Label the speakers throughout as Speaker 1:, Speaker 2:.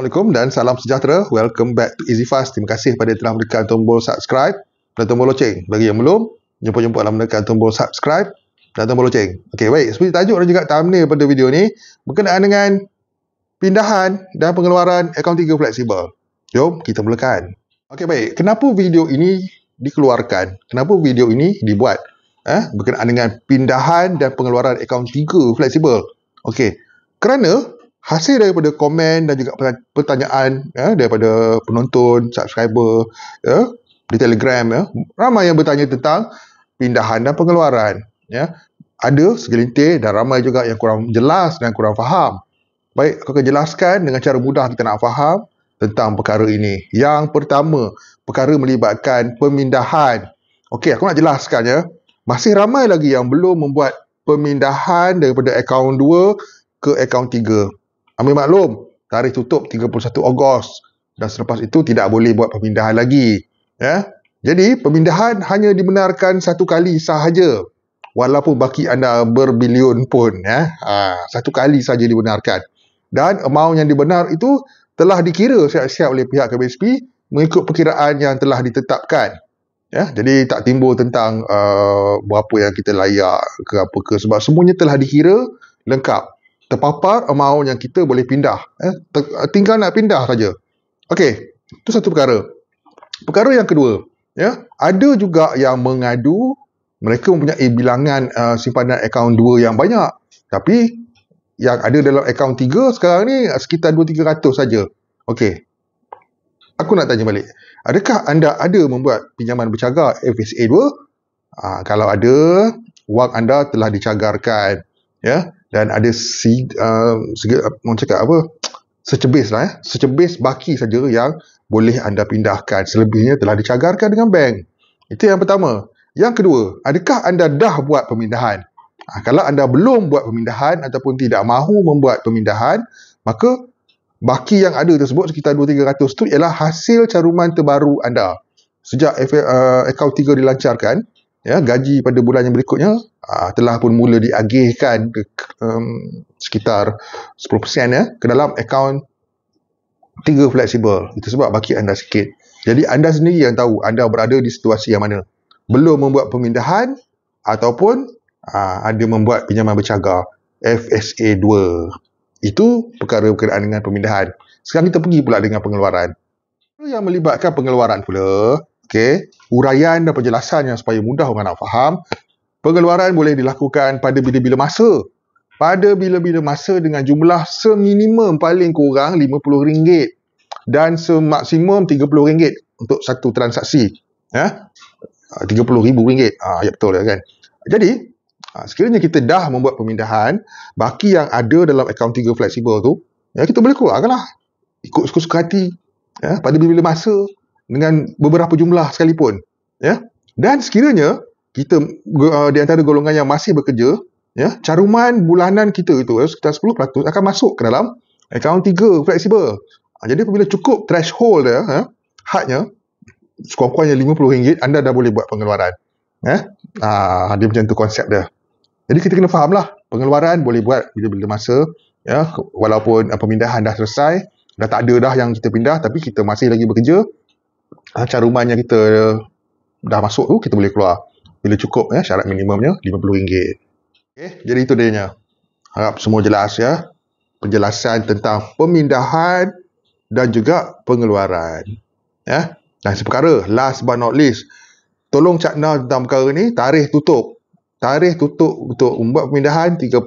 Speaker 1: Assalamualaikum dan salam sejahtera. Welcome back to Easy Fast. Terima kasih kepada telah menekan tombol subscribe dan tombol loceng. Bagi yang belum, jumpa-jumpa dalam menekan tombol subscribe dan tombol loceng. Okey, baik. Seperti tajuk dan juga thumbnail pada video ni berkenaan dengan pindahan dan pengeluaran akaun 3 fleksibel. Jom kita mulakan. Okey, baik. Kenapa video ini dikeluarkan? Kenapa video ini dibuat? Eh, berkenaan dengan pindahan dan pengeluaran akaun 3 fleksibel. Okey. Kerana hasil daripada komen dan juga pertanyaan ya, daripada penonton, subscriber ya, di Telegram ya, ramai yang bertanya tentang pindahan dan pengeluaran ya. ada segelintir dan ramai juga yang kurang jelas dan kurang faham baik, aku akan jelaskan dengan cara mudah kita nak faham tentang perkara ini yang pertama, perkara melibatkan pemindahan Okey, aku nak jelaskan ya masih ramai lagi yang belum membuat pemindahan daripada akaun 2 ke akaun Ambil maklum, tarikh tutup 31 Ogos dan selepas itu tidak boleh buat pemindahan lagi. Ya. Jadi, pemindahan hanya dibenarkan satu kali sahaja. Walaupun baki anda berbilion pun. Ya. Ha, satu kali sahaja dibenarkan. Dan amount yang dibenar itu telah dikira siap-siap oleh pihak KBSP mengikut perkiraan yang telah ditetapkan. Ya, jadi tak timbul tentang uh, berapa yang kita layak ke apa ke sebab semuanya telah dikira lengkap terpapar amount yang kita boleh pindah eh? tinggal nak pindah saja okey itu satu perkara perkara yang kedua ya ada juga yang mengadu mereka mempunyai bilangan uh, simpanan akaun 2 yang banyak tapi yang ada dalam akaun 3 sekarang ni uh, sekitar 2-300 saja. Okey. Aku nak tanya balik. Adakah anda ada membuat pinjaman bercaga FSA 2? Ha, ah, kalau ada, wang anda telah dicagarkan. Ya dan ada si, uh, sege, uh, cakap apa secebis lah eh. secebis baki saja yang boleh anda pindahkan selebihnya telah dicagarkan dengan bank itu yang pertama yang kedua adakah anda dah buat pemindahan ha, kalau anda belum buat pemindahan ataupun tidak mahu membuat pemindahan maka baki yang ada tersebut sekitar 2-300 itu ialah hasil caruman terbaru anda sejak uh, akaun 3 dilancarkan ya gaji pada bulan yang berikutnya uh, telah pun mula diagihkan ke, um, sekitar 10% ya ke dalam akaun tiga fleksibel itu sebab bagi anda sikit jadi anda sendiri yang tahu anda berada di situasi yang mana belum membuat pemindahan ataupun uh, ada membuat pinjaman bercagar FSA 2 itu perkara berkenaan dengan pemindahan sekarang kita pergi pula dengan pengeluaran yang melibatkan pengeluaran pula Okey, uraian dan penjelasan yang supaya mudah orang nak faham. Pengeluaran boleh dilakukan pada bila-bila masa. Pada bila-bila masa dengan jumlah seminimum paling kurang RM50 dan semaksimum RM30 untuk satu transaksi. Ya. Ah, RM30,000. Ah, ya betul ya kan. Jadi, ah, sekiranya kita dah membuat pemindahan, baki yang ada dalam akaun tiga fleksibel tu, ya, kita boleh kurangkanlah. Ikut suka-suka hati. Ya, pada bila-bila masa, dengan beberapa jumlah sekalipun ya dan sekiranya kita uh, di antara golongan yang masih bekerja ya caruman bulanan kita itu eh, sekitar 10% akan masuk ke dalam akaun 3 fleksibel ah, jadi apabila cukup threshold dia ya eh, hadnya sekurang-kurangnya RM50 anda dah boleh buat pengeluaran ya. ah dia macam tu konsep dia jadi kita kena fahamlah pengeluaran boleh buat bila-bila masa ya walaupun uh, pemindahan dah selesai dah tak ada dah yang kita pindah tapi kita masih lagi bekerja macam rumahnya kita dah masuk tu kita boleh keluar bila cukup ya syarat minimumnya RM50 okay, jadi itu dia harap semua jelas ya penjelasan tentang pemindahan dan juga pengeluaran ya dan seperkara last but not least tolong cakna tentang perkara ni tarikh tutup tarikh tutup untuk membuat pemindahan 31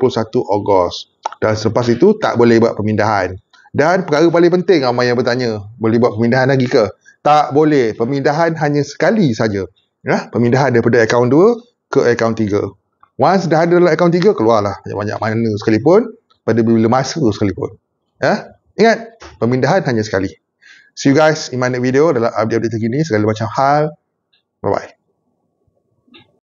Speaker 1: Ogos dan selepas itu tak boleh buat pemindahan dan perkara paling penting ramai yang bertanya boleh buat pemindahan lagi ke tak boleh pemindahan hanya sekali saja ya pemindahan daripada akaun 2 ke akaun 3 once dah ada dalam akaun 3 keluarlah banyak-banyak mana sekalipun pada bila masa sekalipun ya ingat pemindahan hanya sekali see you guys in my next video dalam update-update terkini segala macam hal bye bye